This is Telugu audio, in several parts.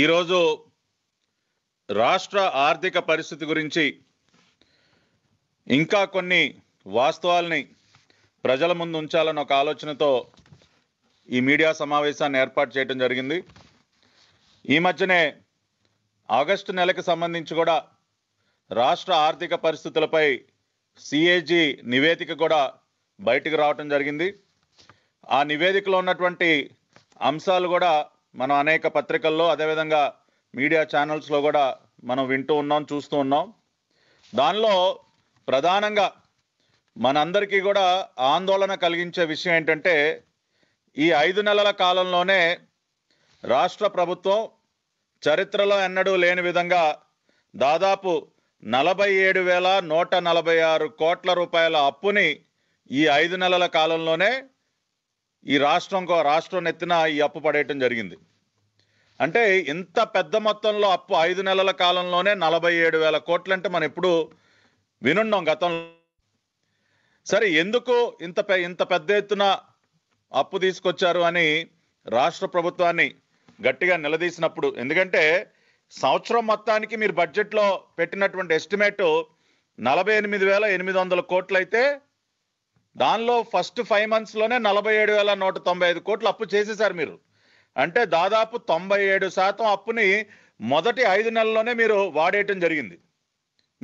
ఈరోజు రాష్ట్ర ఆర్థిక పరిస్థితి గురించి ఇంకా కొన్ని వాస్తవాల్ని ప్రజల ముందు ఉంచాలన్న ఒక ఆలోచనతో ఈ మీడియా సమావేశాన్ని ఏర్పాటు చేయడం జరిగింది ఈ మధ్యనే ఆగస్టు నెలకు సంబంధించి కూడా రాష్ట్ర ఆర్థిక పరిస్థితులపై సిఏజీ నివేదిక కూడా బయటకు రావటం జరిగింది ఆ నివేదికలో ఉన్నటువంటి అంశాలు కూడా మనం అనేక పత్రికల్లో అదేవిధంగా మీడియా ఛానల్స్లో కూడా మనం వింటూ ఉన్నాం చూస్తూ ఉన్నాం దానిలో ప్రధానంగా మనందరికీ కూడా ఆందోళన కలిగించే విషయం ఏంటంటే ఈ ఐదు నెలల కాలంలోనే రాష్ట్ర ప్రభుత్వం చరిత్రలో ఎన్నడూ లేని విధంగా దాదాపు నలభై ఏడు వేల నూట నలభై ఆరు కోట్ల రూపాయల అప్పుని ఈ ఐదు నెలల కాలంలోనే ఈ రాష్ట్రం రాష్ట్రం నెత్తిన ఈ అప్పు పడేయటం జరిగింది అంటే ఇంత పెద్ద మొత్తంలో అప్పు ఐదు నెలల కాలంలోనే నలభై ఏడు వేల కోట్లు అంటే మనం ఎప్పుడు వినున్నాం గతంలో సరే ఎందుకు ఇంత ఇంత పెద్ద ఎత్తున అప్పు తీసుకొచ్చారు అని రాష్ట్ర ప్రభుత్వాన్ని గట్టిగా నిలదీసినప్పుడు ఎందుకంటే సంవత్సరం మొత్తానికి మీరు బడ్జెట్లో పెట్టినటువంటి ఎస్టిమేటు నలభై ఎనిమిది వేల ఎనిమిది వందల కోట్లయితే దానిలో ఫస్ట్ ఫైవ్ మంత్స్లోనే నలభై ఏడు వేల నూట తొంభై ఐదు కోట్లు అప్పు చేసేసారు మీరు అంటే దాదాపు తొంభై ఏడు శాతం అప్పుని మొదటి ఐదు నెలల్లోనే మీరు వాడేయటం జరిగింది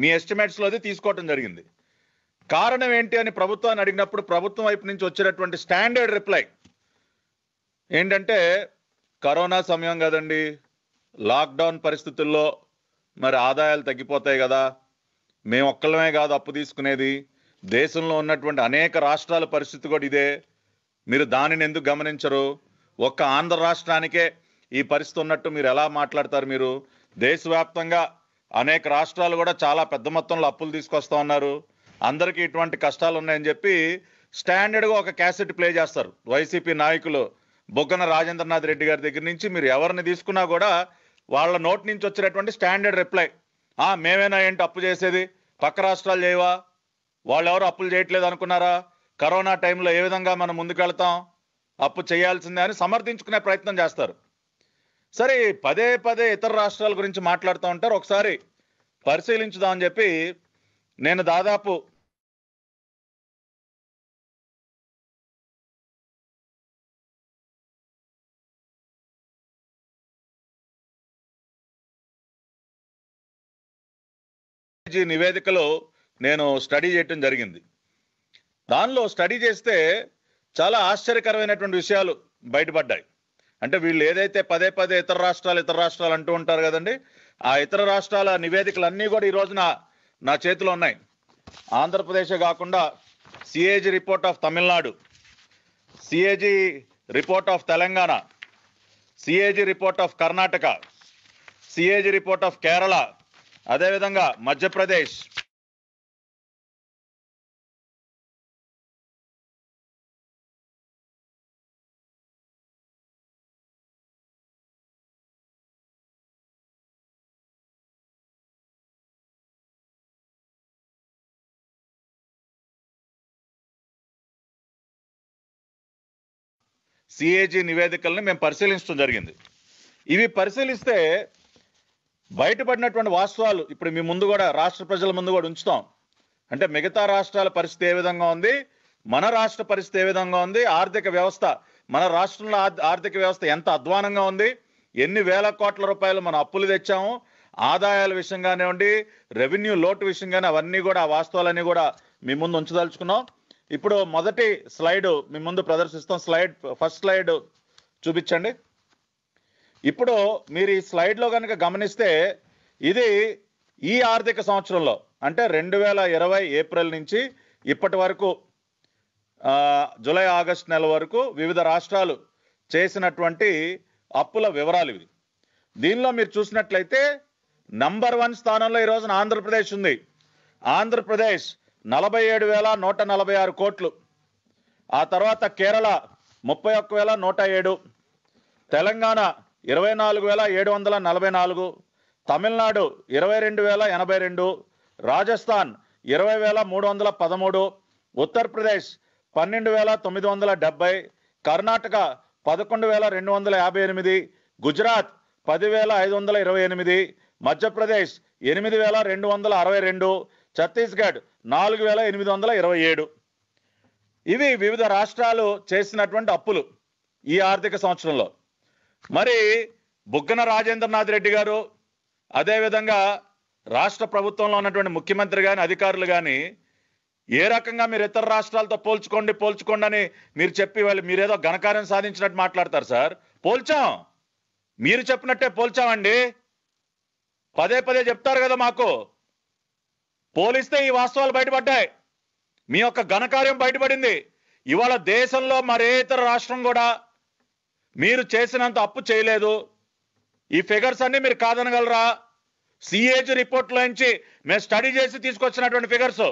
మీ ఎస్టిమేట్స్లోది తీసుకోవటం జరిగింది కారణం ఏంటి అని ప్రభుత్వాన్ని అడిగినప్పుడు ప్రభుత్వం వైపు నుంచి వచ్చేటటువంటి స్టాండర్డ్ రిప్లై ఏంటంటే కరోనా సమయం కదండి లాక్డౌన్ పరిస్థితుల్లో మరి ఆదాయాలు తగ్గిపోతాయి కదా మేము ఒక్కళ్ళమే కాదు అప్పు తీసుకునేది దేశంలో ఉన్నటువంటి అనేక రాష్ట్రాల పరిస్థితి కూడా ఇదే మీరు దానిని ఎందుకు గమనించరు ఒక్క ఆంధ్ర రాష్ట్రానికే ఈ పరిస్థితి ఉన్నట్టు మీరు ఎలా మాట్లాడతారు మీరు దేశవ్యాప్తంగా అనేక రాష్ట్రాలు కూడా చాలా పెద్ద మొత్తంలో అప్పులు తీసుకొస్తా ఉన్నారు అందరికీ ఇటువంటి కష్టాలు ఉన్నాయని చెప్పి స్టాండర్డ్గా ఒక క్యాసెట్ ప్లే చేస్తారు వైసీపీ నాయకులు బొగ్గన రాజేంద్రనాథ్ రెడ్డి గారి దగ్గర నుంచి మీరు ఎవరిని తీసుకున్నా కూడా వాళ్ళ నోటి నుంచి వచ్చినటువంటి స్టాండర్డ్ రిప్లై ఆ మేమేనా ఏంటి అప్పు చేసేది పక్క రాష్ట్రాలు చేయవా వాళ్ళు ఎవరు అప్పులు చేయట్లేదు అనుకున్నారా కరోనా టైంలో ఏ విధంగా మనం ముందుకు ముందుకెళ్తాం అప్పు చేయాల్సిందే అని సమర్థించుకునే ప్రయత్నం చేస్తారు సరే పదే పదే ఇతర రాష్ట్రాల గురించి మాట్లాడుతూ ఉంటారు ఒకసారి పరిశీలించుదామని చెప్పి నేను దాదాపు నివేదికలో నేను స్టడీ చేయటం జరిగింది దానిలో స్టడీ చేస్తే చాలా ఆశ్చర్యకరమైనటువంటి విషయాలు బయటపడ్డాయి అంటే వీళ్ళు ఏదైతే పదే పదే ఇతర రాష్ట్రాలు ఇతర రాష్ట్రాలు అంటూ ఉంటారు కదండి ఆ ఇతర రాష్ట్రాల నివేదికలు అన్నీ కూడా ఈ రోజున నా చేతిలో ఉన్నాయి ఆంధ్రప్రదేశే కాకుండా CAG report of Tamil Nadu CAG report of Telangana CAG report of Karnataka CAG report of Kerala అదేవిధంగా మధ్యప్రదేశ్ సిఏజీ నివేదికలను మేము పరిశీలించడం జరిగింది ఇవి పరిశీలిస్తే బయటపడినటువంటి వాస్తవాలు ఇప్పుడు మీ ముందు కూడా రాష్ట్ర ప్రజల ముందు కూడా ఉంచుతాం అంటే మిగతా రాష్ట్రాల పరిస్థితి ఏ విధంగా ఉంది మన రాష్ట్ర పరిస్థితి ఏ విధంగా ఉంది ఆర్థిక వ్యవస్థ మన రాష్ట్రంలో ఆర్థిక వ్యవస్థ ఎంత అధ్వానంగా ఉంది ఎన్ని వేల కోట్ల రూపాయలు మనం అప్పులు తెచ్చాము ఆదాయాల విషయం కానివ్వండి రెవెన్యూ లోటు విషయం కానీ అవన్నీ కూడా ఆ వాస్తవాలన్నీ కూడా మీ ముందు ఉంచదలుచుకున్నాం ఇప్పుడు మొదటి స్లైడ్ మీ ముందు ప్రదర్శిస్తాం స్లైడ్ ఫస్ట్ స్లైడ్ చూపించండి ఇప్పుడు మీరు ఈ స్లైడ్లో కనుక గమనిస్తే ఇది ఈ ఆర్థిక సంవత్సరంలో అంటే రెండు వేల ఇరవై ఏప్రిల్ నుంచి ఇప్పటి వరకు జూలై ఆగస్ట్ నెల వరకు వివిధ రాష్ట్రాలు చేసినటువంటి అప్పుల వివరాలు ఇవి దీనిలో మీరు చూసినట్లయితే నంబర్ వన్ స్థానంలో ఈరోజున ఆంధ్రప్రదేశ్ ఉంది ఆంధ్రప్రదేశ్ నలభై ఏడు వేల నూట నలభై ఆరు కోట్లు ఆ తర్వాత కేరళ ముప్పై ఒక్క వేల నూట ఏడు తెలంగాణ ఇరవై నాలుగు వేల ఏడు వందల నలభై నాలుగు తమిళనాడు ఇరవై రెండు వేల ఎనభై రెండు రాజస్థాన్ ఇరవై వేల మూడు వందల పదమూడు ఉత్తరప్రదేశ్ పన్నెండు వేల తొమ్మిది వందల డెబ్బై కర్ణాటక పదకొండు వేల రెండు వందల యాభై ఎనిమిది గుజరాత్ పదివేల ఐదు వందల ఇరవై ఎనిమిది మధ్యప్రదేశ్ ఎనిమిది వేల రెండు వందల అరవై రెండు ఛత్తీస్గఢ్ నాలుగు వేల ఎనిమిది వందల ఇరవై ఏడు ఇవి వివిధ రాష్ట్రాలు చేసినటువంటి అప్పులు ఈ ఆర్థిక సంవత్సరంలో మరి బుగ్గన రాజేంద్రనాథ్ రెడ్డి గారు అదేవిధంగా రాష్ట్ర ప్రభుత్వంలో ఉన్నటువంటి ముఖ్యమంత్రి కానీ అధికారులు కానీ ఏ రకంగా మీరు ఇతర రాష్ట్రాలతో పోల్చుకోండి పోల్చుకోండి అని మీరు చెప్పి వాళ్ళు మీరేదో ఘనకార్యం సాధించినట్టు మాట్లాడతారు సార్ పోల్చాం మీరు చెప్పినట్టే పోల్చామండి పదే పదే చెప్తారు కదా మాకు పోలిస్తే ఈ వాస్తవాలు బయటపడ్డాయి మీ యొక్క ఘనకార్యం బయటపడింది ఇవాళ దేశంలో మరే ఇతర రాష్ట్రం కూడా మీరు చేసినంత అప్పు చేయలేదు ఈ ఫిగర్స్ అన్ని మీరు కాదనగలరా సిఏజ్ నుంచి మేము స్టడీ చేసి తీసుకొచ్చినటువంటి ఫిగర్స్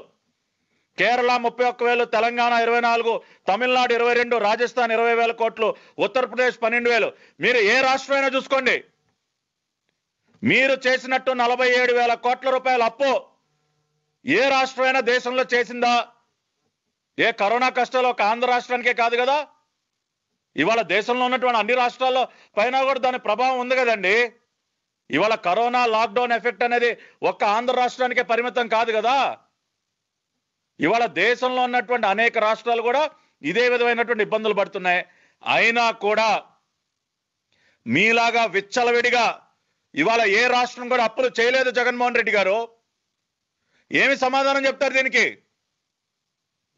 కేరళ ముప్పై ఒక్క వేలు తెలంగాణ ఇరవై నాలుగు తమిళనాడు ఇరవై రెండు రాజస్థాన్ ఇరవై వేల కోట్లు ఉత్తరప్రదేశ్ పన్నెండు వేలు మీరు ఏ రాష్ట్రమైనా చూసుకోండి మీరు చేసినట్టు నలభై ఏడు వేల కోట్ల రూపాయల అప్పు ఏ రాష్ట్రమైనా దేశంలో చేసిందా ఏ కరోనా కష్టాలు ఒక ఆంధ్ర రాష్ట్రానికే కాదు కదా ఇవాళ దేశంలో ఉన్నటువంటి అన్ని రాష్ట్రాల్లో పైన కూడా దాని ప్రభావం ఉంది కదండి ఇవాళ కరోనా లాక్డౌన్ ఎఫెక్ట్ అనేది ఒక్క ఆంధ్ర రాష్ట్రానికే పరిమితం కాదు కదా ఇవాళ దేశంలో ఉన్నటువంటి అనేక రాష్ట్రాలు కూడా ఇదే విధమైనటువంటి ఇబ్బందులు పడుతున్నాయి అయినా కూడా మీలాగా విచ్చలవిడిగా ఇవాళ ఏ రాష్ట్రం కూడా అప్పులు చేయలేదు జగన్మోహన్ రెడ్డి గారు ఏమి సమాధానం చెప్తారు దీనికి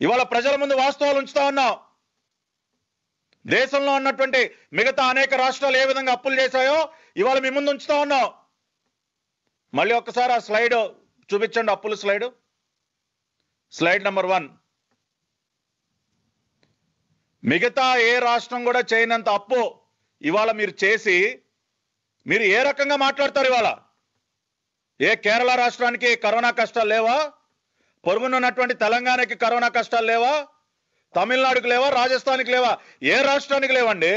ఇవాళ ప్రజల ముందు వాస్తవాలు ఉంచుతా ఉన్నాం దేశంలో ఉన్నటువంటి మిగతా అనేక రాష్ట్రాలు ఏ విధంగా అప్పులు చేశాయో ఇవాళ మీ ముందు ఉంచుతా ఉన్నాం మళ్ళీ ఒక్కసారి ఆ స్లైడ్ చూపించండి అప్పులు స్లైడ్ స్లైడ్ నెంబర్ వన్ మిగతా ఏ రాష్ట్రం కూడా చేయనంత అప్పు ఇవాళ మీరు చేసి మీరు ఏ రకంగా మాట్లాడతారు ఇవాళ ఏ కేరళ రాష్ట్రానికి కరోనా కష్టాలు లేవా పొరుగునున్నటువంటి తెలంగాణకి కరోనా కష్టాలు లేవా తమిళనాడుకు లేవా రాజస్థాన్కి లేవా ఏ రాష్ట్రానికి లేవండి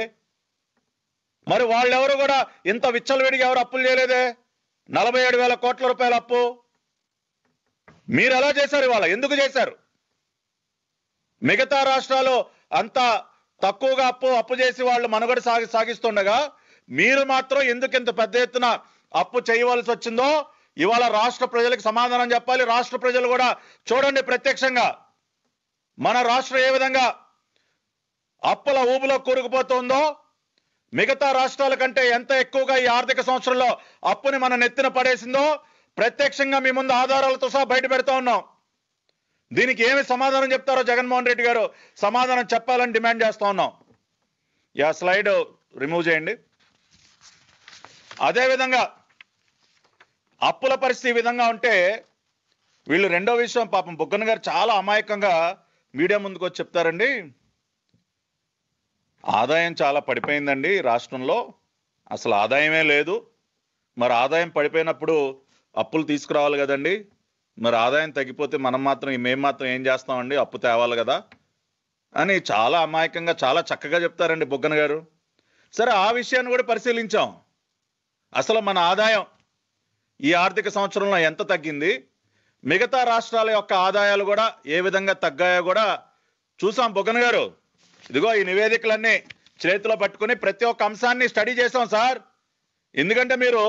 మరి వాళ్ళెవరు కూడా ఇంత విడిగి ఎవరు అప్పులు చేయలేదే నలభై ఏడు వేల కోట్ల రూపాయల అప్పు మీరు ఎలా చేశారు ఇవాళ ఎందుకు చేశారు మిగతా రాష్ట్రాలు అంత తక్కువగా అప్పు అప్పు చేసి వాళ్ళు మనుగడ సాగి సాగిస్తుండగా మీరు మాత్రం ఎందుకు ఇంత పెద్ద ఎత్తున అప్పు చేయవలసి వచ్చిందో ఇవాళ రాష్ట్ర ప్రజలకు సమాధానం చెప్పాలి రాష్ట్ర ప్రజలు కూడా చూడండి ప్రత్యక్షంగా మన రాష్ట్రం ఏ విధంగా అప్పుల ఊపులో కూరుకుపోతుందో మిగతా రాష్ట్రాల కంటే ఎంత ఎక్కువగా ఈ ఆర్థిక సంవత్సరంలో అప్పుని మన నెత్తిన పడేసిందో ప్రత్యక్షంగా మీ ముందు ఆధారాలతో సహా బయట పెడతా ఉన్నాం దీనికి ఏమి సమాధానం చెప్తారో జగన్మోహన్ రెడ్డి గారు సమాధానం చెప్పాలని డిమాండ్ చేస్తా ఉన్నాం యా స్లైడ్ రిమూవ్ చేయండి అదేవిధంగా అప్పుల పరిస్థితి ఈ విధంగా ఉంటే వీళ్ళు రెండో విషయం పాపం బుగ్గన గారు చాలా అమాయకంగా మీడియా ముందుకు వచ్చి చెప్తారండి ఆదాయం చాలా పడిపోయిందండి రాష్ట్రంలో అసలు ఆదాయమే లేదు మరి ఆదాయం పడిపోయినప్పుడు అప్పులు తీసుకురావాలి కదండి మరి ఆదాయం తగ్గిపోతే మనం మాత్రం మేము మాత్రం ఏం చేస్తామండి అప్పు తేవాలి కదా అని చాలా అమాయకంగా చాలా చక్కగా చెప్తారండి బుగ్గన గారు సరే ఆ విషయాన్ని కూడా పరిశీలించాం అసలు మన ఆదాయం ఈ ఆర్థిక సంవత్సరంలో ఎంత తగ్గింది మిగతా రాష్ట్రాల యొక్క ఆదాయాలు కూడా ఏ విధంగా తగ్గాయో కూడా చూసాం బుగన్ గారు ఇదిగో ఈ నివేదికలన్నీ చేతిలో పట్టుకుని ప్రతి ఒక్క అంశాన్ని స్టడీ చేసాం సార్ ఎందుకంటే మీరు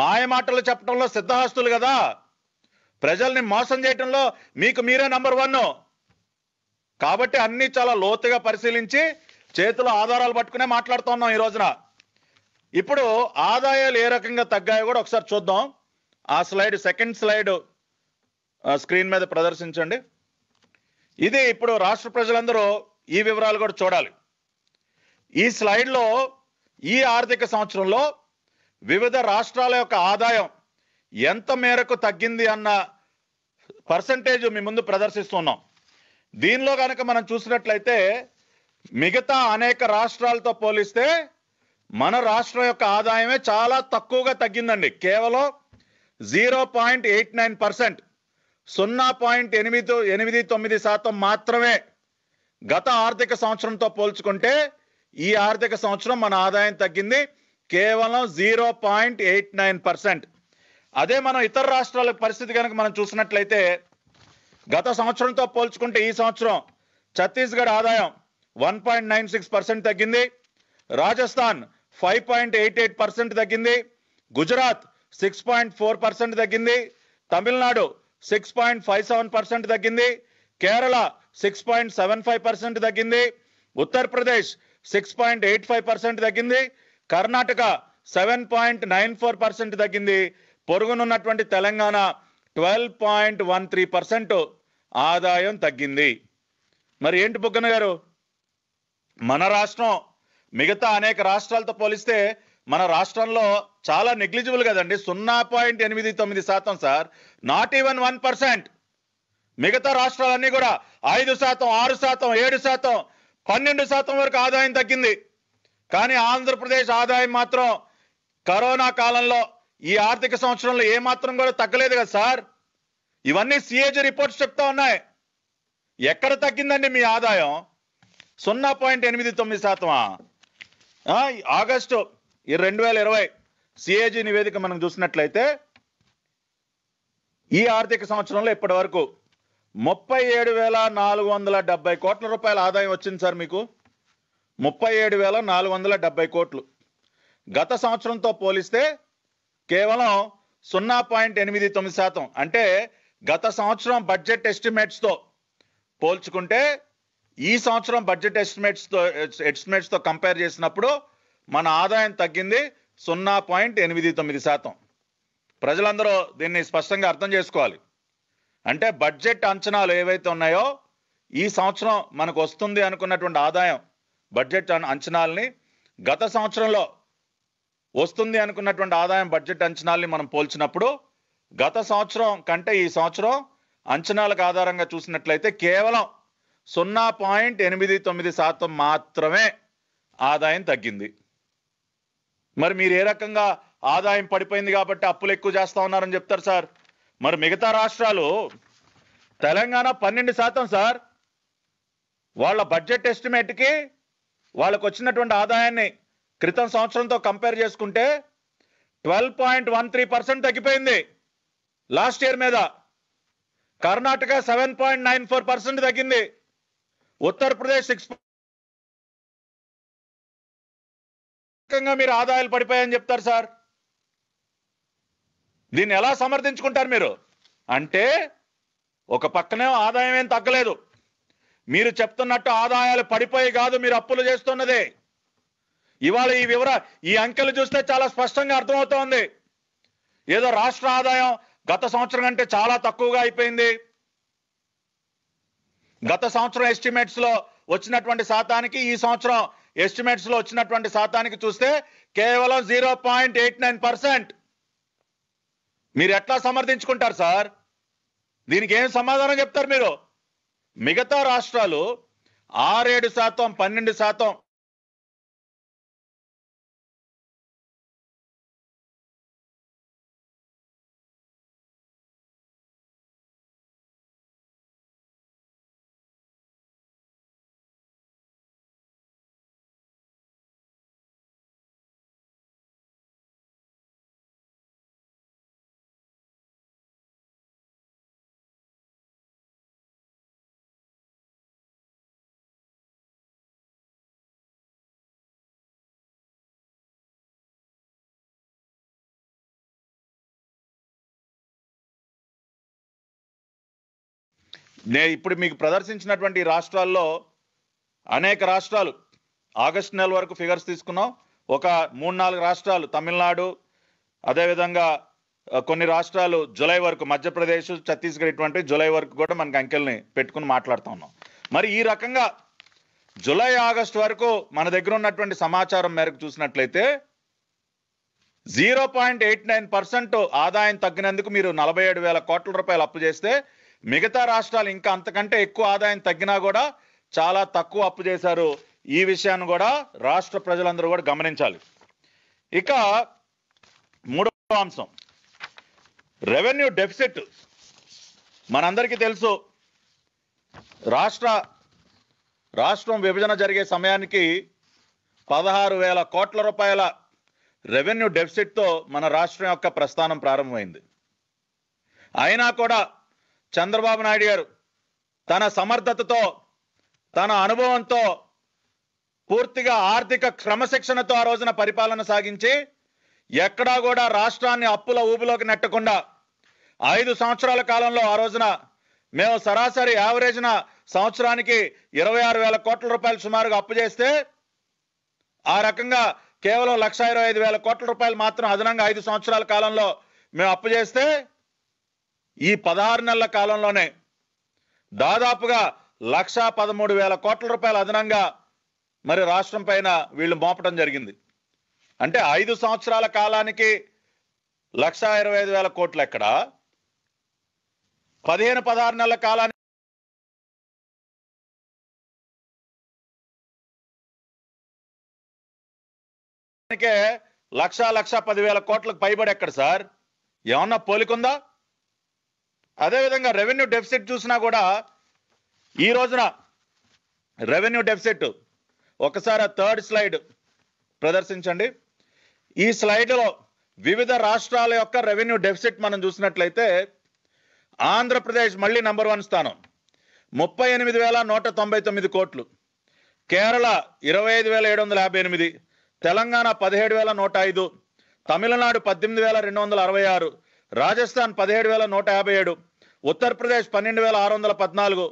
మాయ మాటలు చెప్పడంలో సిద్ధహస్తులు కదా ప్రజల్ని మోసం చేయడంలో మీకు మీరే నంబర్ వన్ కాబట్టి అన్ని చాలా లోతుగా పరిశీలించి చేతిలో ఆధారాలు పట్టుకునే మాట్లాడుతున్నాం ఈ రోజున ఇప్పుడు ఆదాయాలు ఏ రకంగా తగ్గాయో కూడా ఒకసారి చూద్దాం ఆ స్లైడ్ సెకండ్ స్లైడ్ స్క్రీన్ మీద ప్రదర్శించండి ఇది ఇప్పుడు రాష్ట్ర ప్రజలందరూ ఈ వివరాలు కూడా చూడాలి ఈ స్లైడ్లో ఈ ఆర్థిక సంవత్సరంలో వివిధ రాష్ట్రాల యొక్క ఆదాయం ఎంత మేరకు తగ్గింది అన్న పర్సంటేజ్ మీ ముందు ప్రదర్శిస్తున్నాం దీనిలో కనుక మనం చూసినట్లయితే మిగతా అనేక రాష్ట్రాలతో పోలిస్తే మన రాష్ట్రం యొక్క ఆదాయమే చాలా తక్కువగా తగ్గిందండి కేవలం zero point eight nine percent సున్నా పాయింట్ ఎనిమిది ఎనిమిది తొమ్మిది శాతం మాత్రమే గత ఆర్థిక సంవత్సరంతో పోల్చుకుంటే ఈ ఆర్థిక సంవత్సరం మన ఆదాయం తగ్గింది కేవలం zero point eight nine percent అదే మనం ఇతర రాష్ట్రాల పరిస్థితి కనుక మనం చూసినట్లయితే గత సంవత్సరంతో పోల్చుకుంటే ఈ సంవత్సరం ఛత్తీస్గఢ్ ఆదాయం one point nine six percent తగ్గింది Rajasthan five point eight eight percent తగ్గింది Gujarat six point four percent తగ్గింది Tamil Nadu six point five seven percent తగ్గింది Kerala six point seven five percent తగ్గింది Uttar Pradesh six point eight five percent తగ్గింది Karnataka seven point nine four percent తగ్గింది పొరుగునున్నటువంటి Telangana twelve point one three percent ఆదాయం తగ్గింది మరి ఏంటి బుగ్గన గారు మన రాష్ట్రం మిగతా అనేక రాష్ట్రాలతో పోలిస్తే మన రాష్ట్రంలో చాలా నెగ్లిజిబుల్ కదండి సున్నా పాయింట్ ఎనిమిది తొమ్మిది శాతం sir not even one percent మిగతా రాష్ట్రాలన్నీ కూడా ఐదు శాతం ఆరు శాతం ఏడు శాతం పన్నెండు శాతం వరకు ఆదాయం తగ్గింది కానీ ఆంధ్రప్రదేశ్ ఆదాయం మాత్రం కరోనా కాలంలో ఈ ఆర్థిక సంవత్సరంలో ఏమాత్రం కూడా తగ్గలేదు కదా సార్ ఇవన్నీ సిఏజీ రిపోర్ట్స్ చెప్తా ఉన్నాయి ఎక్కడ తగ్గిందండి మీ ఆదాయం సున్నా పాయింట్ ఎనిమిది తొమ్మిది శాతమా ఆగస్టు ఈ రెండు వేల ఇరవై సిఏజీ నివేదిక మనం చూసినట్లయితే ఈ ఆర్థిక సంవత్సరంలో ఇప్పటి వరకు ముప్పై ఏడు వేల నాలుగు వందల డెబ్బై కోట్ల రూపాయల ఆదాయం వచ్చింది సార్ మీకు ముప్పై ఏడు వేల నాలుగు వందల డెబ్బై కోట్లు గత సంవత్సరంతో పోలిస్తే కేవలం సున్నా పాయింట్ ఎనిమిది తొమ్మిది శాతం అంటే గత సంవత్సరం బడ్జెట్ ఎస్టిమేట్స్తో పోల్చుకుంటే ఈ సంవత్సరం బడ్జెట్ ఎస్టిమేట్స్తో ఎస్టిమేట్స్తో కంపేర్ చేసినప్పుడు మన ఆదాయం తగ్గింది సున్నా పాయింట్ ఎనిమిది తొమ్మిది శాతం ప్రజలందరూ దీన్ని స్పష్టంగా అర్థం చేసుకోవాలి అంటే బడ్జెట్ అంచనాలు ఏవైతే ఉన్నాయో ఈ సంవత్సరం మనకు వస్తుంది అనుకున్నటువంటి ఆదాయం బడ్జెట్ అంచనాలని గత సంవత్సరంలో వస్తుంది అనుకున్నటువంటి ఆదాయం బడ్జెట్ అంచనాల్ని మనం పోల్చినప్పుడు గత సంవత్సరం కంటే ఈ సంవత్సరం అంచనాలకు ఆధారంగా చూసినట్లయితే కేవలం సున్నా పాయింట్ ఎనిమిది తొమ్మిది శాతం మాత్రమే ఆదాయం తగ్గింది మరి మీరు ఏ రకంగా ఆదాయం పడిపోయింది కాబట్టి అప్పులు ఎక్కువ చేస్తా ఉన్నారని చెప్తారు సార్ మరి మిగతా రాష్ట్రాలు తెలంగాణ పన్నెండు శాతం సార్ వాళ్ళ బడ్జెట్ ఎస్టిమేట్కి వాళ్ళకు వచ్చినటువంటి ఆదాయాన్ని క్రితం సంవత్సరంతో కంపేర్ చేసుకుంటే twelve point one three percent తగ్గిపోయింది లాస్ట్ ఇయర్ మీద Karnataka seven point nine four percent తగ్గింది ఉత్తరప్రదేశ్ సిక్స్ రకంగా మీరు ఆదాయాలు పడిపోయాయని చెప్తారు సార్ దీన్ని ఎలా సమర్థించుకుంటారు మీరు అంటే ఒక పక్కనే ఆదాయం ఏం తగ్గలేదు మీరు చెప్తున్నట్టు ఆదాయాలు పడిపోయి కాదు మీరు అప్పులు చేస్తున్నదే ఇవాళ ఈ వివర ఈ అంకెలు చూస్తే చాలా స్పష్టంగా అర్థమవుతోంది ఏదో రాష్ట్ర ఆదాయం గత సంవత్సరం కంటే చాలా తక్కువగా అయిపోయింది గత సంవత్సరం ఎస్టిమేట్స్ లో వచ్చినటువంటి శాతానికి ఈ సంవత్సరం ఎస్టిమేట్స్లో వచ్చినటువంటి శాతానికి చూస్తే కేవలం zero point eight nine percent మీరు ఎట్లా సమర్థించుకుంటారు సార్ దీనికి ఏం సమాధానం చెప్తారు మీరు మిగతా రాష్ట్రాలు ఆరేడు శాతం పన్నెండు శాతం నేను ఇప్పుడు మీకు ప్రదర్శించినటువంటి రాష్ట్రాల్లో అనేక రాష్ట్రాలు ఆగస్ట్ నెల వరకు ఫిగర్స్ తీసుకున్నాం ఒక మూడు నాలుగు రాష్ట్రాలు తమిళనాడు అదేవిధంగా కొన్ని రాష్ట్రాలు జూలై వరకు మధ్యప్రదేశ్ ఛత్తీస్గఢ్ ఇటువంటి జూలై వరకు కూడా మనకి అంకెల్ని పెట్టుకుని మాట్లాడుతూ ఉన్నాం మరి ఈ రకంగా జూలై ఆగస్ట్ వరకు మన దగ్గర ఉన్నటువంటి సమాచారం మేరకు చూసినట్లయితే zero point eight nine percent ఆదాయం తగ్గినందుకు మీరు నలభై ఏడు వేల కోట్ల రూపాయలు అప్పు చేస్తే మిగతా రాష్ట్రాలు ఇంకా అంతకంటే ఎక్కువ ఆదాయం తగ్గినా కూడా చాలా తక్కువ అప్పు చేశారు ఈ విషయాన్ని కూడా రాష్ట్ర ప్రజలందరూ కూడా గమనించాలి ఇక మూడవ అంశం రెవెన్యూ డెఫిసిట్ మనందరికీ తెలుసు రాష్ట్ర రాష్ట్రం విభజన జరిగే సమయానికి పదహారు వేల కోట్ల రూపాయల రెవెన్యూ డెఫిసిట్తో మన రాష్ట్రం యొక్క ప్రస్థానం ప్రారంభమైంది అయినా కూడా చంద్రబాబు నాయుడు గారు తన సమర్థతతో తన అనుభవంతో పూర్తిగా ఆర్థిక క్రమశిక్షణతో ఆ రోజున పరిపాలన సాగించి ఎక్కడా కూడా రాష్ట్రాన్ని అప్పుల ఊపులోకి నెట్టకుండా ఐదు సంవత్సరాల కాలంలో ఆ రోజున మేము సరాసరి యావరేజ్న సంవత్సరానికి ఇరవై ఆరు వేల కోట్ల రూపాయలు సుమారుగా అప్పు చేస్తే ఆ రకంగా కేవలం లక్ష ఇరవై ఐదు వేల కోట్ల రూపాయలు మాత్రం అదనంగా ఐదు సంవత్సరాల కాలంలో మేము అప్పు చేస్తే ఈ పదహారు నెలల కాలంలోనే దాదాపుగా లక్షా పదమూడు వేల కోట్ల రూపాయల అదనంగా మరి రాష్ట్రం పైన వీళ్ళు మోపడం జరిగింది అంటే ఐదు సంవత్సరాల కాలానికి లక్ష ఇరవై ఐదు వేల కోట్లు ఎక్కడ పదిహేను పదహారు నెలల కాలానికి లక్ష లక్ష పదివేల కోట్లకు పైబడి ఎక్కడ సార్ ఏమన్నా పోలికుందా అదేవిధంగా రెవెన్యూ డెఫిసిట్ చూసినా కూడా ఈ రోజున రెవెన్యూ డెఫిసిట్ ఒకసారి ఆ థర్డ్ స్లైడ్ ప్రదర్శించండి ఈ స్లైడ్లో వివిధ రాష్ట్రాల యొక్క రెవెన్యూ డెఫిసిట్ మనం చూసినట్లయితే ఆంధ్రప్రదేశ్ మళ్ళీ నంబర్ వన్ స్థానం ముప్పై ఎనిమిది వేల నూట తొంభై తొమ్మిది కోట్లు కేరళ ఇరవై ఐదు వేల ఏడు వందల యాభై ఎనిమిది తెలంగాణ పదిహేడు వేల నూట ఐదు తమిళనాడు పద్దెనిమిది వేల రెండు వందల అరవై ఆరు రాజస్థాన్ పదిహేడు వేల నూట యాభై ఏడు ఉత్తరప్రదేశ్ పన్నెండు వేల ఆరు వందల పద్నాలుగు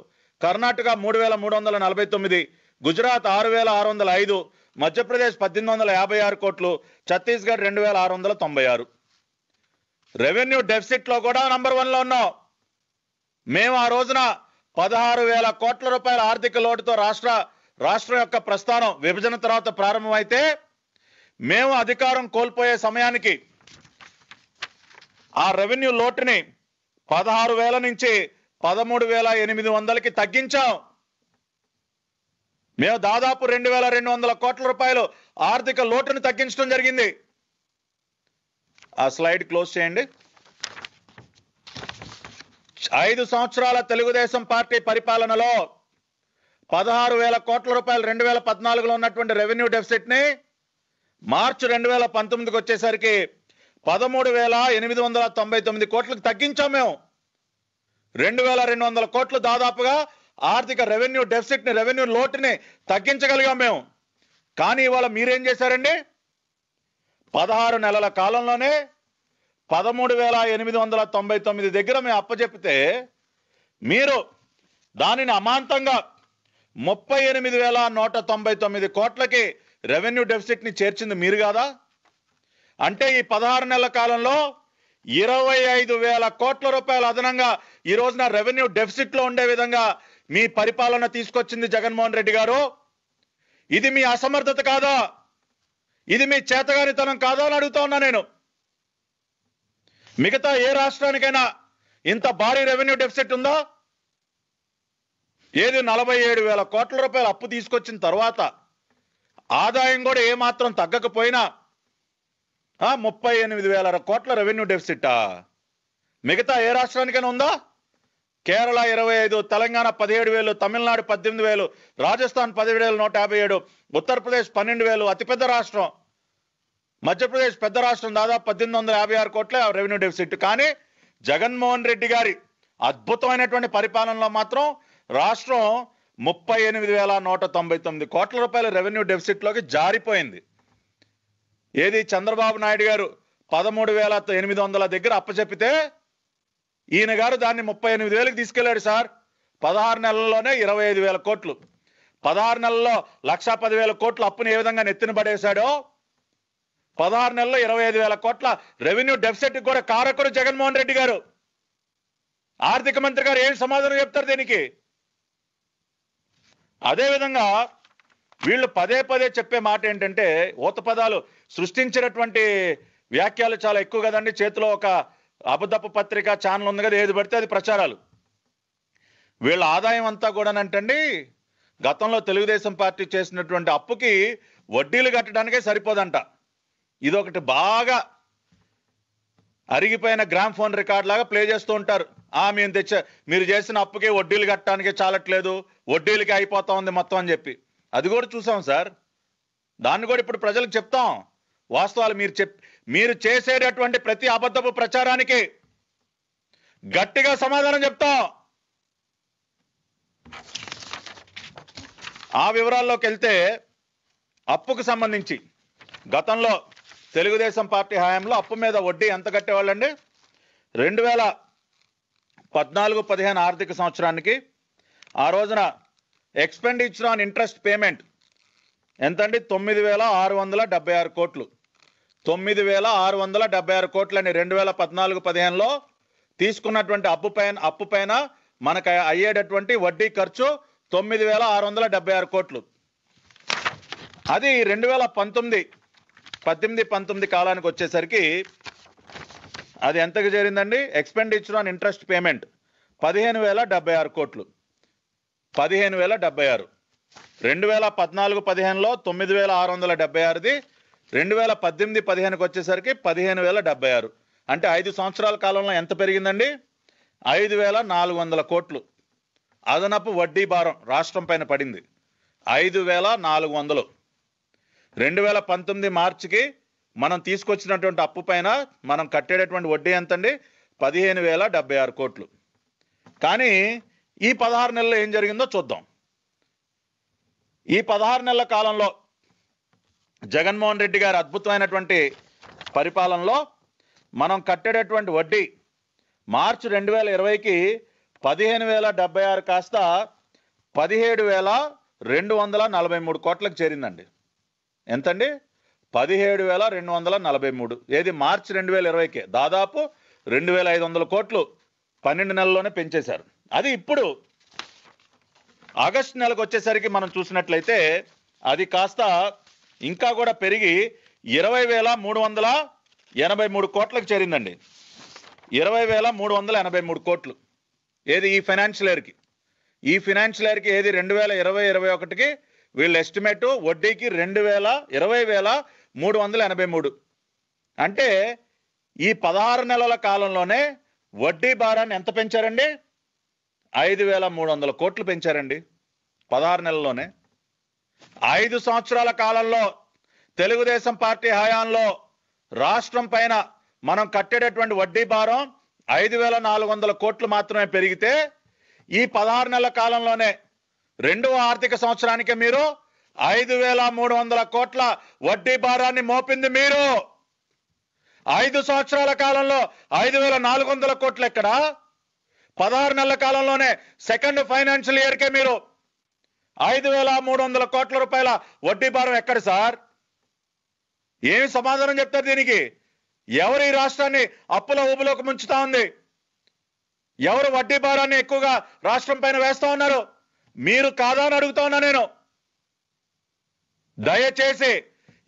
కర్ణాటక మూడు వేల మూడు వందల నలభై తొమ్మిది గుజరాత్ ఆరు వేల ఆరు వందల ఐదు మధ్యప్రదేశ్ పద్దెనిమిది వందల యాభై ఆరు కోట్లు ఛత్తీస్గఢ్ రెండు వేల ఆరు వందల తొంభై ఆరు రెవెన్యూ డెఫిసిట్లో కూడా నంబర్ వన్లో ఉన్నాం మేము ఆ రోజున పదహారు వేల కోట్ల రూపాయల ఆర్థిక లోటుతో రాష్ట్ర రాష్ట్రం యొక్క ప్రస్థానం విభజన తర్వాత ప్రారంభమైతే మేము అధికారం కోల్పోయే సమయానికి ఆ రెవెన్యూ లోటుని పదహారు వేల నుంచి పదమూడు వేల ఎనిమిది వందలకి తగ్గించాం మేము దాదాపు రెండు వేల రెండు వందల కోట్ల రూపాయలు ఆర్థిక లోటును తగ్గించడం జరిగింది ఆ స్లైడ్ క్లోజ్ చేయండి ఐదు సంవత్సరాల తెలుగుదేశం పార్టీ పరిపాలనలో పదహారు వేల కోట్ల రూపాయలు రెండు వేల పద్నాలుగులో ఉన్నటువంటి రెవెన్యూ ని మార్చి రెండు వేల పంతొమ్మిదికి వచ్చేసరికి పదమూడు వేల ఎనిమిది వందల తొంభై తొమ్మిది కోట్లకు తగ్గించాం మేము రెండు వేల రెండు వందల కోట్లు దాదాపుగా ఆర్థిక రెవెన్యూ ని రెవెన్యూ లోటుని తగ్గించగలిగాం మేము కానీ ఇవాళ మీరేం చేశారండి పదహారు నెలల కాలంలోనే పదమూడు వేల ఎనిమిది వందల తొంభై తొమ్మిది దగ్గర మేము అప్పచెప్పితే మీరు దానిని అమాంతంగా ముప్పై ఎనిమిది వేల నూట తొంభై తొమ్మిది కోట్లకి రెవెన్యూ ని చేర్చింది మీరు కాదా అంటే ఈ పదహారు నెలల కాలంలో ఇరవై ఐదు వేల కోట్ల రూపాయల అదనంగా ఈ రోజున రెవెన్యూ డెఫిసిట్ లో ఉండే విధంగా మీ పరిపాలన తీసుకొచ్చింది జగన్మోహన్ రెడ్డి గారు ఇది మీ అసమర్థత కాదా ఇది మీ చేతగానితనం కాదా అని అడుగుతా ఉన్నా నేను మిగతా ఏ రాష్ట్రానికైనా ఇంత భారీ రెవెన్యూ డెఫిసిట్ ఉందా ఏది నలభై ఏడు వేల కోట్ల రూపాయల అప్పు తీసుకొచ్చిన తర్వాత ఆదాయం కూడా ఏమాత్రం తగ్గకపోయినా ముప్పై ఎనిమిది వేల కోట్ల రెవెన్యూ డెఫిసిటా మిగతా ఏ రాష్ట్రానికైనా ఉందా కేరళ ఇరవై ఐదు తెలంగాణ పదిహేడు వేలు తమిళనాడు పద్దెనిమిది వేలు రాజస్థాన్ పదిహేడు వేలు నూట యాభై ఏడు ఉత్తరప్రదేశ్ పన్నెండు వేలు అతిపెద్ద రాష్ట్రం మధ్యప్రదేశ్ పెద్ద రాష్ట్రం దాదాపు పద్దెనిమిది వందల యాభై ఆరు కోట్ల రెవెన్యూ డెఫిసిట్ కానీ జగన్మోహన్ రెడ్డి గారి అద్భుతమైనటువంటి పరిపాలనలో మాత్రం రాష్ట్రం ముప్పై ఎనిమిది వేల నూట తొంభై తొమ్మిది కోట్ల రూపాయల రెవెన్యూ డెఫిసిట్లోకి జారిపోయింది ఏది చంద్రబాబు నాయుడు గారు పదమూడు వేల ఎనిమిది వందల దగ్గర అప్పచెప్పితే ఈయన గారు దాన్ని ముప్పై ఎనిమిది వేలకు తీసుకెళ్లాడు సార్ పదహారు నెలల్లోనే ఇరవై ఐదు వేల కోట్లు పదహారు నెలల్లో లక్షా పదివేల కోట్లు అప్పును ఏ విధంగా నెత్తిన పడేశాడో పదహారు నెలల్లో ఇరవై ఐదు వేల కోట్ల రెవెన్యూ డెఫిసిట్ కూడా కారకుడు జగన్మోహన్ రెడ్డి గారు ఆర్థిక మంత్రి గారు ఏం సమాధానం చెప్తారు దీనికి అదేవిధంగా వీళ్ళు పదే పదే చెప్పే మాట ఏంటంటే ఓత పదాలు సృష్టించినటువంటి వ్యాఖ్యలు చాలా ఎక్కువ కదండి చేతిలో ఒక అబద్ధపు పత్రిక ఛానల్ ఉంది కదా ఏది పడితే అది ప్రచారాలు వీళ్ళ ఆదాయం అంతా అంటండి గతంలో తెలుగుదేశం పార్టీ చేసినటువంటి అప్పుకి వడ్డీలు కట్టడానికే సరిపోదంట ఇదొకటి బాగా అరిగిపోయిన గ్రామ్ ఫోన్ రికార్డ్ లాగా ప్లే చేస్తూ ఉంటారు ఆ మేము తెచ్చా మీరు చేసిన అప్పుకే వడ్డీలు కట్టడానికి చాలట్లేదు వడ్డీలకి అయిపోతా ఉంది మొత్తం అని చెప్పి అది కూడా చూసాం సార్ దాన్ని కూడా ఇప్పుడు ప్రజలకు చెప్తాం వాస్తవాలు మీరు చెప్ మీరు చేసేటటువంటి ప్రతి అబద్ధపు ప్రచారానికి గట్టిగా సమాధానం చెప్తాం ఆ వివరాల్లోకి వెళ్తే అప్పుకు సంబంధించి గతంలో తెలుగుదేశం పార్టీ హయాంలో అప్పు మీద వడ్డీ ఎంత కట్టేవాళ్ళండి రెండు వేల పద్నాలుగు పదిహేను ఆర్థిక సంవత్సరానికి ఆ రోజున ఎక్స్పెండిచర్ ఆన్ ఇంట్రెస్ట్ పేమెంట్ ఎంతండి తొమ్మిది వేల ఆరు వందల డెబ్బై ఆరు కోట్లు తొమ్మిది వేల ఆరు వందల డెబ్బై ఆరు కోట్లు అని రెండు వేల పద్నాలుగు పదిహేనులో తీసుకున్నటువంటి అప్పు పైన అప్పు పైన మనకు అయ్యేటటువంటి వడ్డీ ఖర్చు తొమ్మిది వేల ఆరు వందల డెబ్బై ఆరు కోట్లు అది రెండు వేల పంతొమ్మిది పద్దెనిమిది పంతొమ్మిది కాలానికి వచ్చేసరికి అది ఎంతకు చేరిందండి ఎక్స్పెండిచర్ ఆన్ ఇంట్రెస్ట్ పేమెంట్ పదిహేను వేల డెబ్బై ఆరు కోట్లు పదిహేను వేల డెబ్బై ఆరు రెండు వేల పద్నాలుగు పదిహేనులో తొమ్మిది వేల ఆరు వందల డెబ్బై ఆరుది రెండు వేల పద్దెనిమిది పదిహేనుకి వచ్చేసరికి పదిహేను వేల డెబ్బై ఆరు అంటే ఐదు సంవత్సరాల కాలంలో ఎంత పెరిగిందండి ఐదు వేల నాలుగు వందల కోట్లు అదనపు వడ్డీ భారం రాష్ట్రం పైన పడింది ఐదు వేల నాలుగు వందలు రెండు వేల పంతొమ్మిది మార్చికి మనం తీసుకొచ్చినటువంటి అప్పు పైన మనం కట్టేటటువంటి వడ్డీ ఎంతండి పదిహేను వేల డెబ్బై ఆరు కోట్లు కానీ ఈ పదహారు నెలలు ఏం జరిగిందో చూద్దాం ఈ పదహారు నెలల కాలంలో జగన్మోహన్ రెడ్డి గారి అద్భుతమైనటువంటి పరిపాలనలో మనం కట్టేటటువంటి వడ్డీ మార్చి రెండు వేల ఇరవైకి పదిహేను వేల డెబ్బై ఆరు కాస్త పదిహేడు వేల రెండు వందల నలభై మూడు కోట్లకు చేరిందండి ఎంతండి పదిహేడు వేల రెండు వందల నలభై మూడు ఏది మార్చి రెండు వేల ఇరవైకి దాదాపు రెండు వేల ఐదు వందల కోట్లు పన్నెండు నెలల్లోనే పెంచేశారు అది ఇప్పుడు ఆగస్టు నెలకు వచ్చేసరికి మనం చూసినట్లయితే అది కాస్త ఇంకా కూడా పెరిగి ఇరవై వేల మూడు వందల ఎనభై మూడు కోట్లకు చేరిందండి ఇరవై వేల మూడు వందల ఎనభై మూడు కోట్లు ఏది ఈ ఫైనాన్షియల్ ఇయర్కి ఈ ఫైనాన్షియల్ ఇయర్కి ఏది రెండు వేల ఇరవై ఇరవై ఒకటికి వీళ్ళ ఎస్టిమేట్ వడ్డీకి రెండు వేల ఇరవై వేల మూడు వందల ఎనభై మూడు అంటే ఈ పదహారు నెలల కాలంలోనే వడ్డీ భారాన్ని ఎంత పెంచారండి ఐదు వేల మూడు వందల కోట్లు పెంచారండి పదహారు నెలల్లోనే ఐదు సంవత్సరాల కాలంలో తెలుగుదేశం పార్టీ హయాంలో రాష్ట్రం పైన మనం కట్టేటటువంటి వడ్డీ భారం ఐదు వేల నాలుగు వందల కోట్లు మాత్రమే పెరిగితే ఈ పదహారు నెలల కాలంలోనే రెండవ ఆర్థిక సంవత్సరానికి మీరు ఐదు వేల మూడు వందల కోట్ల వడ్డీ భారాన్ని మోపింది మీరు ఐదు సంవత్సరాల కాలంలో ఐదు వేల నాలుగు వందల కోట్లు ఎక్కడా పదహారు నెలల కాలంలోనే సెకండ్ ఫైనాన్షియల్ ఇయర్కే మీరు ఐదు వేల మూడు వందల కోట్ల రూపాయల వడ్డీ భారం ఎక్కడ సార్ ఏమి సమాధానం చెప్తారు దీనికి ఎవరు ఈ రాష్ట్రాన్ని అప్పుల ఊపులోకి ముంచుతా ఉంది ఎవరు వడ్డీ భారాన్ని ఎక్కువగా రాష్ట్రం పైన వేస్తా ఉన్నారు మీరు కాదా అని అడుగుతా ఉన్నా నేను దయచేసి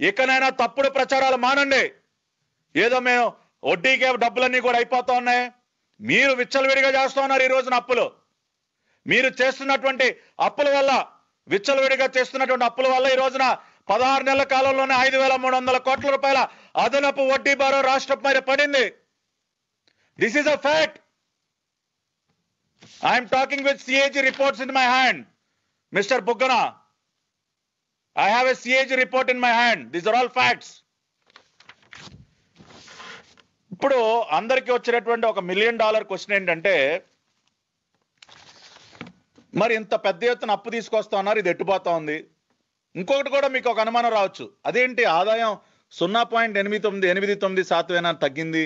ఇక్కడైనా తప్పుడు ప్రచారాలు మానండి ఏదో మేము వడ్డీకే డబ్బులన్నీ కూడా అయిపోతా ఉన్నాయి మీరు విచ్చలవిడిగా చేస్తూ ఉన్నారు ఈ రోజున అప్పులు మీరు చేస్తున్నటువంటి అప్పుల వల్ల విచ్చలవిడిగా చేస్తున్నటువంటి అప్పుల వల్ల ఈ రోజున పదహారు నెలల కాలంలోనే ఐదు వేల మూడు వందల కోట్ల రూపాయల అదనపు వడ్డీ భారం రాష్ట్రం మీద పడింది this is a fact I'm talking with CAG reports in my hand mister Buggana I have a CAG report in my hand these are all facts ఇప్పుడు అందరికీ వచ్చినటువంటి ఒక మిలియన్ డాలర్ క్వశ్చన్ ఏంటంటే మరి ఇంత పెద్ద ఎత్తున అప్పు తీసుకొస్తా ఉన్నారు ఇది ఎట్టుపోతా ఉంది ఇంకొకటి కూడా మీకు ఒక అనుమానం రావచ్చు అదేంటి ఆదాయం సున్నా పాయింట్ ఎనిమిది తొమ్మిది ఎనిమిది తొమ్మిది ఏనా తగ్గింది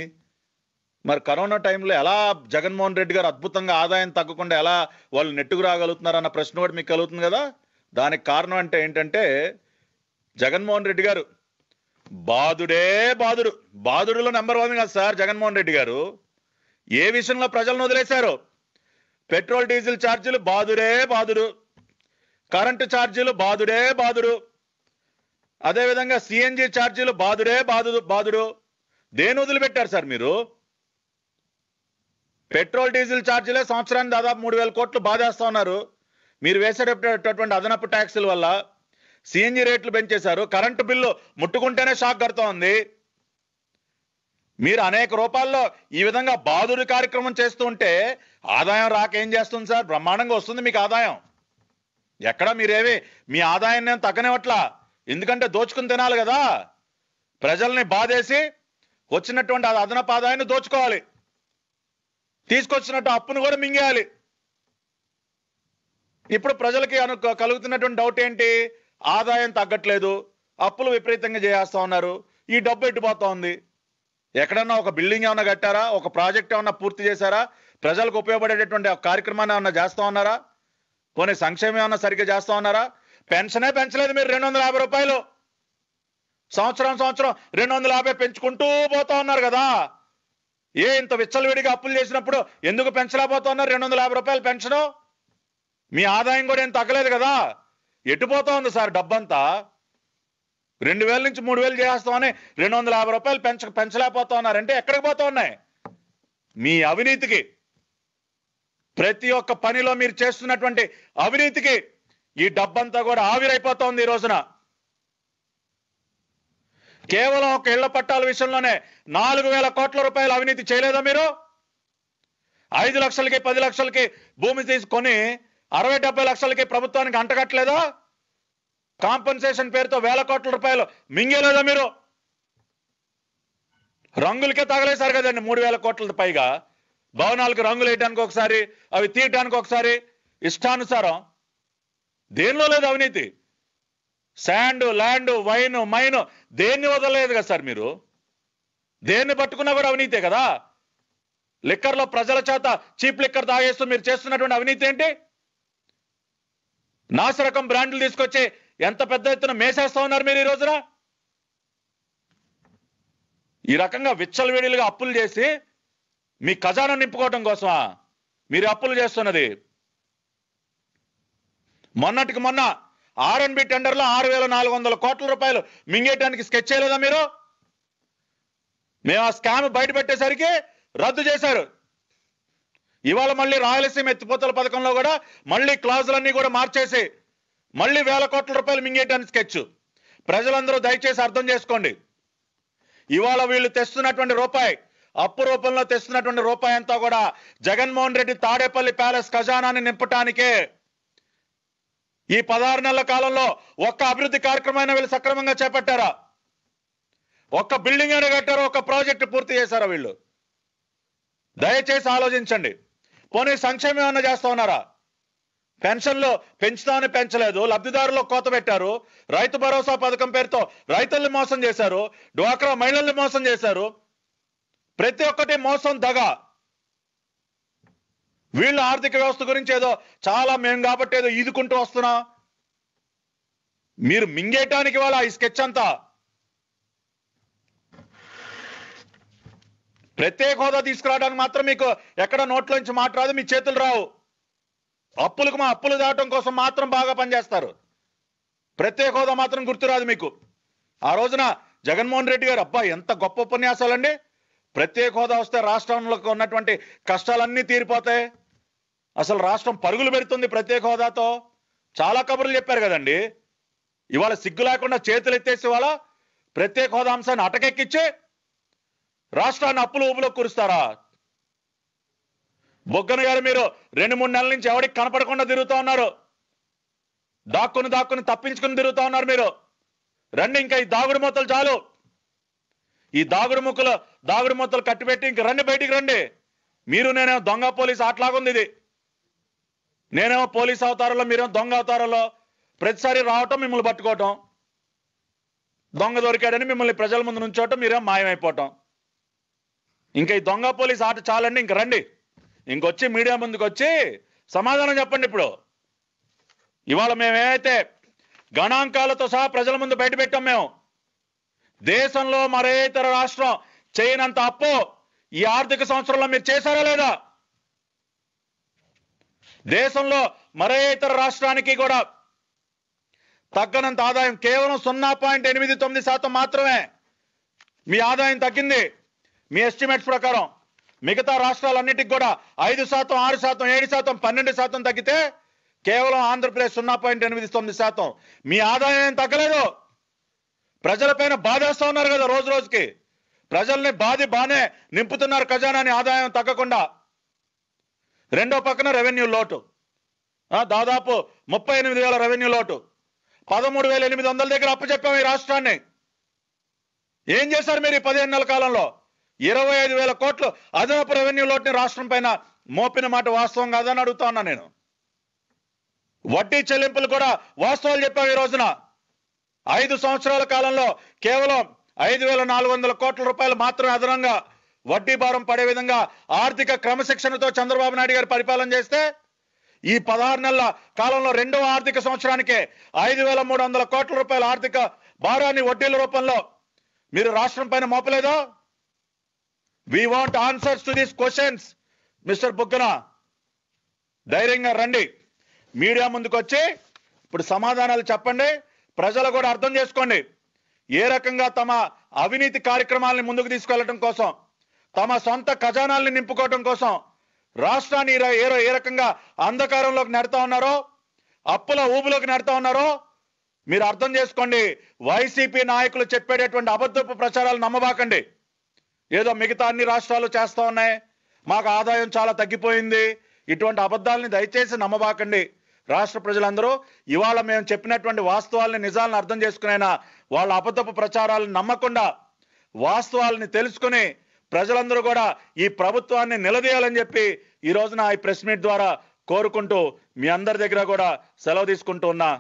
మరి కరోనా టైంలో ఎలా జగన్మోహన్ రెడ్డి గారు అద్భుతంగా ఆదాయం తగ్గకుండా ఎలా వాళ్ళు నెట్టుకు రాగలుగుతున్నారు అన్న ప్రశ్న కూడా మీకు కలుగుతుంది కదా దానికి కారణం అంటే ఏంటంటే జగన్మోహన్ రెడ్డి గారు బాదుడే బాదుడు బాదుడులో నెంబర్ వన్ కాదు సార్ జగన్మోహన్ రెడ్డి గారు ఏ విషయంలో ప్రజలను వదిలేశారు పెట్రోల్ డీజిల్ ఛార్జీలు బాదుడే బాదుడు కరెంటు ఛార్జీలు బాదుడే బాదుడు అదేవిధంగా సిఎన్జి ఛార్జీలు బాదుడే బాదుడు బాదుడు దేని వదిలిపెట్టారు సార్ మీరు పెట్రోల్ డీజిల్ ఛార్జీలే సంవత్సరానికి దాదాపు మూడు వేల కోట్లు బాధేస్తా ఉన్నారు మీరు వేసేటటువంటి అదనపు ట్యాక్సుల వల్ల సిఎన్జి రేట్లు పెంచేశారు కరెంటు బిల్లు ముట్టుకుంటేనే షాక్ కడుతోంది మీరు అనేక రూపాల్లో ఈ విధంగా బాధుడి కార్యక్రమం చేస్తూ ఉంటే ఆదాయం రాక ఏం చేస్తుంది సార్ బ్రహ్మాండంగా వస్తుంది మీకు ఆదాయం ఎక్కడ మీరేవి మీ ఆదాయాన్ని నేను తగ్గనివ్వట్లా ఎందుకంటే దోచుకుని తినాలి కదా ప్రజల్ని బాధేసి వచ్చినటువంటి అదనపు ఆదాయాన్ని దోచుకోవాలి తీసుకొచ్చినట్టు అప్పును కూడా మింగేయాలి ఇప్పుడు ప్రజలకి అను కలుగుతున్నటువంటి డౌట్ ఏంటి ఆదాయం తగ్గట్లేదు అప్పులు విపరీతంగా చేస్తా ఉన్నారు ఈ డబ్బు ఎట్టిపోతా ఉంది ఎక్కడన్నా ఒక బిల్డింగ్ ఏమైనా కట్టారా ఒక ప్రాజెక్ట్ ఏమన్నా పూర్తి చేశారా ప్రజలకు ఉపయోగపడేటటువంటి కార్యక్రమాన్ని ఏమన్నా చేస్తా ఉన్నారా కొన్ని సంక్షేమం ఏమన్నా సరిగ్గా చేస్తా ఉన్నారా పెన్షనే పెంచలేదు మీరు రెండు వందల యాభై రూపాయలు సంవత్సరం సంవత్సరం రెండు వందల యాభై పెంచుకుంటూ పోతా ఉన్నారు కదా ఏ ఇంత విచ్చలవిడిగా అప్పులు చేసినప్పుడు ఎందుకు పెంచలేకపోతా ఉన్నారు రెండు వందల యాభై రూపాయలు పెన్షను మీ ఆదాయం కూడా ఏం తగ్గలేదు కదా ఎటుపోతా ఉంది సార్ డబ్బంతా రెండు వేల నుంచి మూడు వేలు చేస్తామని రెండు వందల యాభై రూపాయలు పెంచ పెంచలేకపోతా ఉన్నారంటే ఎక్కడికి పోతా ఉన్నాయి మీ అవినీతికి ప్రతి ఒక్క పనిలో మీరు చేస్తున్నటువంటి అవినీతికి ఈ డబ్బంతా కూడా ఆవిరైపోతా ఉంది ఈ రోజున కేవలం ఒక ఇళ్ల పట్టాల విషయంలోనే నాలుగు వేల కోట్ల రూపాయల అవినీతి చేయలేదా మీరు ఐదు లక్షలకి పది లక్షలకి భూమి తీసుకొని అరవై డెబ్బై లక్షలకి ప్రభుత్వానికి అంటగట్టలేదా కాంపన్సేషన్ పేరుతో వేల కోట్ల రూపాయలు మింగేలేదా మీరు రంగులకే తగలేశారు కదండి మూడు వేల కోట్ల పైగా భవనాలకు రంగులు వేయడానికి ఒకసారి అవి తీయటానికి ఒకసారి ఇష్టానుసారం దేనిలో లేదు అవినీతి శాండ్ ల్యాండ్ వైన్ మైన్ దేన్ని వదలలేదు కదా సార్ మీరు దేన్ని పట్టుకున్నా కూడా అవినీతే కదా లిక్కర్లో ప్రజల చేత చీప్ లిక్కర్ తాగేస్తూ మీరు చేస్తున్నటువంటి అవినీతి ఏంటి రకం బ్రాండ్లు తీసుకొచ్చి ఎంత పెద్ద ఎత్తున మేసేస్తా ఉన్నారు మీరు ఈ రోజున ఈ రకంగా విచ్చలవేడిలుగా అప్పులు చేసి మీ ఖజానా నింపుకోవటం కోసమా మీరు అప్పులు చేస్తున్నది మొన్నటికి మొన్న టెండర్ టెండర్లో ఆరు వేల నాలుగు వందల కోట్ల రూపాయలు మింగేయడానికి స్కెచ్ చేయలేదా మీరు మేము ఆ స్కామ్ బయట పెట్టేసరికి రద్దు చేశారు ఇవాళ మళ్ళీ రాయలసీమ ఎత్తిపోతల పథకంలో కూడా మళ్ళీ క్లాజులన్నీ కూడా మార్చేసి మళ్ళీ వేల కోట్ల రూపాయలు మింగేయడానికి స్కెచ్ ప్రజలందరూ దయచేసి అర్థం చేసుకోండి ఇవాళ వీళ్ళు తెస్తున్నటువంటి రూపాయి అప్పు రూపంలో తెస్తున్నటువంటి రూపాయి అంతా కూడా జగన్మోహన్ రెడ్డి తాడేపల్లి ప్యాలెస్ ఖజానాన్ని నింపటానికే ఈ పదహారు నెలల కాలంలో ఒక్క అభివృద్ధి కార్యక్రమాన్ని వీళ్ళు సక్రమంగా చేపట్టారా ఒక్క బిల్డింగ్ అయినా కట్టారా ఒక్క ప్రాజెక్టు పూర్తి చేశారా వీళ్ళు దయచేసి ఆలోచించండి పోనీ సంక్షేమం ఏమన్నా చేస్తా ఉన్నారా పెన్షన్లు పెంచుతామని పెంచలేదు లబ్ధిదారులు కోత పెట్టారు రైతు భరోసా పథకం పేరుతో రైతుల్ని మోసం చేశారు డ్వాక్రా మహిళల్ని మోసం చేశారు ప్రతి ఒక్కటి మోసం దగ వీళ్ళు ఆర్థిక వ్యవస్థ గురించి ఏదో చాలా మేము కాబట్టి ఏదో ఈదుకుంటూ వస్తున్నా మీరు మింగేయటానికి వాళ్ళ ఈ స్కెచ్ అంతా ప్రత్యేక హోదా తీసుకురావడానికి మాత్రం మీకు ఎక్కడ నోట్లోంచి మాట రాదు మీ చేతులు రావు అప్పులకు మా అప్పులు దాటం కోసం మాత్రం బాగా పనిచేస్తారు ప్రత్యేక హోదా మాత్రం గుర్తురాదు మీకు ఆ రోజున జగన్మోహన్ రెడ్డి గారు అబ్బా ఎంత గొప్ప ఉపన్యాసాలండి ప్రత్యేక హోదా వస్తే రాష్ట్రంలో ఉన్నటువంటి కష్టాలన్నీ తీరిపోతాయి అసలు రాష్ట్రం పరుగులు పెడుతుంది ప్రత్యేక హోదాతో చాలా కబుర్లు చెప్పారు కదండి ఇవాళ సిగ్గు లేకుండా చేతులు ఎత్తేసి ఇవాళ ప్రత్యేక హోదా అంశాన్ని అటకెక్కిచ్చి రాష్ట్రాన్ని అప్పులు ఊపులో కురుస్తారా బొగ్గన గారు మీరు రెండు మూడు నెలల నుంచి ఎవరికి కనపడకుండా తిరుగుతూ ఉన్నారు దాక్కుని దాక్కుని తప్పించుకుని తిరుగుతూ ఉన్నారు మీరు రండి ఇంకా ఈ దాగుడు మూతలు చాలు ఈ దాగుడు ముక్కలు దాగుడు మూతలు కట్టిపెట్టి ఇంక రండి బయటికి రండి మీరు నేనేమో దొంగ పోలీస్ అట్లాగుంది ఇది నేనేమో పోలీస్ అవతారంలో మీరేమో దొంగ అవతారంలో ప్రతిసారి రావటం మిమ్మల్ని పట్టుకోవటం దొంగ దొరికాడని మిమ్మల్ని ప్రజల ముందు నుంచోటం మీరేమో మాయమైపోవటం ఇంకా ఈ దొంగ పోలీస్ ఆట చాలండి ఇంక రండి ఇంకొచ్చి మీడియా ముందుకు వచ్చి సమాధానం చెప్పండి ఇప్పుడు ఇవాళ మేమేమైతే గణాంకాలతో సహా ప్రజల ముందు బయట పెట్టాం మేము దేశంలో మరే ఇతర రాష్ట్రం చేయనంత అప్పు ఈ ఆర్థిక సంవత్సరంలో మీరు చేశారా లేదా దేశంలో మరే ఇతర రాష్ట్రానికి కూడా తగ్గనంత ఆదాయం కేవలం సున్నా పాయింట్ ఎనిమిది తొమ్మిది శాతం మాత్రమే మీ ఆదాయం తగ్గింది మీ ఎస్టిమేట్స్ ప్రకారం మిగతా రాష్ట్రాలన్నిటికి కూడా ఐదు శాతం ఆరు శాతం ఏడు శాతం పన్నెండు శాతం తగ్గితే కేవలం ఆంధ్రప్రదేశ్ సున్నా పాయింట్ ఎనిమిది తొమ్మిది శాతం మీ ఆదాయం ఏం తగ్గలేదు ప్రజలపైన బాధేస్తూ ఉన్నారు కదా రోజు రోజుకి ప్రజల్ని బాధి బానే నింపుతున్నారు ఖజానాని ఆదాయం తగ్గకుండా రెండో పక్కన రెవెన్యూ లోటు దాదాపు ముప్పై ఎనిమిది వేల రెవెన్యూ లోటు పదమూడు వేల ఎనిమిది వందల దగ్గర అప్పచెప్పాము ఈ రాష్ట్రాన్ని ఏం చేశారు మీరు ఈ పదిహేను నెలల కాలంలో ఇరవై ఐదు వేల కోట్లు అదనపు రెవెన్యూ లోటుని రాష్ట్రం పైన మోపిన మాట వాస్తవం కాదని అడుగుతా ఉన్నా నేను వడ్డీ చెల్లింపులు కూడా వాస్తవాలు చెప్పావు ఈ రోజున ఐదు సంవత్సరాల కాలంలో కేవలం ఐదు వేల నాలుగు వందల కోట్ల రూపాయలు మాత్రమే అదనంగా వడ్డీ భారం పడే విధంగా ఆర్థిక క్రమశిక్షణతో చంద్రబాబు నాయుడు గారు పరిపాలన చేస్తే ఈ పదహారు నెలల కాలంలో రెండవ ఆర్థిక సంవత్సరానికే ఐదు వేల మూడు వందల కోట్ల రూపాయల ఆర్థిక భారాన్ని వడ్డీల రూపంలో మీరు రాష్ట్రం పైన మోపలేదో we want answers to these questions mister Buggana ధైర్యంగా రండి మీడియా ముందుకు వచ్చి ఇప్పుడు సమాధానాలు చెప్పండి ప్రజలు కూడా అర్థం చేసుకోండి ఏ రకంగా తమ అవినీతి కార్యక్రమాలను ముందుకు తీసుకెళ్లడం కోసం తమ సొంత ఖజానాల్ని నింపుకోవడం కోసం రాష్ట్రాన్ని ఏ ఏ రకంగా అంధకారంలోకి నడుతా ఉన్నారో అప్పుల ఊపులోకి నడుతా ఉన్నారో మీరు అర్థం చేసుకోండి వైసీపీ నాయకులు చెప్పేటటువంటి అబద్ధపు ప్రచారాలు నమ్మబాకండి ఏదో మిగతా అన్ని రాష్ట్రాలు చేస్తూ ఉన్నాయి మాకు ఆదాయం చాలా తగ్గిపోయింది ఇటువంటి అబద్ధాలని దయచేసి నమ్మబాకండి రాష్ట్ర ప్రజలందరూ ఇవాళ మేము చెప్పినటువంటి వాస్తవాలని నిజాలను అర్థం చేసుకునేనా వాళ్ళ అబద్ధపు ప్రచారాలను నమ్మకుండా వాస్తవాలని తెలుసుకుని ప్రజలందరూ కూడా ఈ ప్రభుత్వాన్ని నిలదీయాలని చెప్పి ఈ రోజున ఈ ప్రెస్ మీట్ ద్వారా కోరుకుంటూ మీ అందరి దగ్గర కూడా సెలవు తీసుకుంటూ ఉన్నా